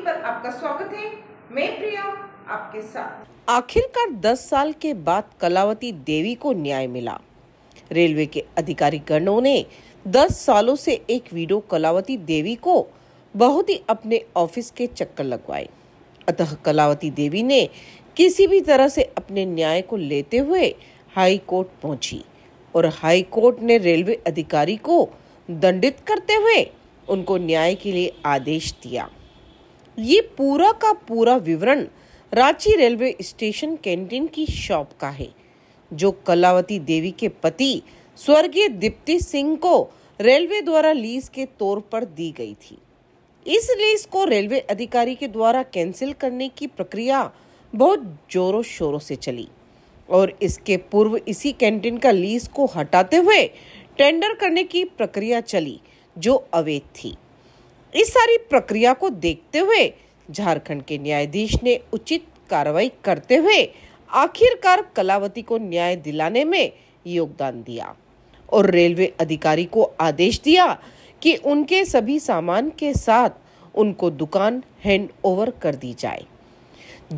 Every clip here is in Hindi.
हिंदी पर आपका स्वागत है मैं प्रिया आपके साथ आखिरकार 10 साल के बाद कलावती देवी को न्याय मिला रेलवे के अधिकारी गणों ने 10 सालों से एक वीडियो कलावती देवी को बहुत ही अपने ऑफिस के चक्कर लगवाए अतः कलावती देवी ने किसी भी तरह से अपने न्याय को लेते हुए हाई कोर्ट पहुंची और हाई कोर्ट ने रेलवे अधिकारी को दंडित करते हुए उनको न्याय के लिए आदेश दिया ये पूरा का पूरा विवरण रांची रेलवे स्टेशन कैंटीन की शॉप का है जो कलावती देवी के पति स्वर्गीय दीप्ति सिंह को रेलवे द्वारा लीज के तौर पर दी गई थी इस लीज को रेलवे अधिकारी के द्वारा कैंसिल करने की प्रक्रिया बहुत जोरों शोरों से चली और इसके पूर्व इसी कैंटीन का लीज को हटाते हुए टेंडर करने की प्रक्रिया चली जो अवैध थी इस सारी प्रक्रिया को देखते हुए झारखंड के न्यायाधीश ने उचित कार्रवाई करते हुए आखिरकार कलावती को न्याय दिलाने में योगदान दिया और रेलवे अधिकारी को आदेश दिया कि उनके सभी सामान के साथ उनको दुकान हैंड ओवर कर दी जाए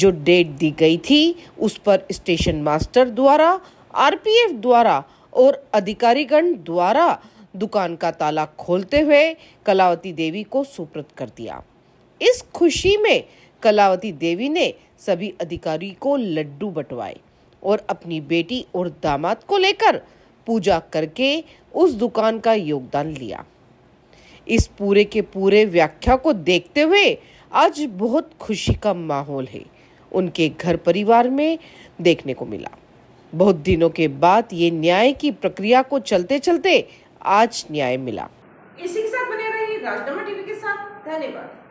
जो डेट दी गई थी उस पर स्टेशन मास्टर द्वारा आरपीएफ द्वारा और अधिकारीगण द्वारा दुकान का ताला खोलते हुए कलावती देवी को सुप्रत कर दिया इस खुशी में कलावती देवी ने सभी अधिकारी को लड्डू बंटवाए और अपनी बेटी और दामाद को लेकर पूजा करके उस दुकान का योगदान लिया इस पूरे के पूरे व्याख्या को देखते हुए आज बहुत खुशी का माहौल है उनके घर परिवार में देखने को मिला बहुत दिनों के बाद ये न्याय की प्रक्रिया को चलते चलते आज न्याय मिला इसी के साथ बने रहिए राजनामा टीवी के साथ धन्यवाद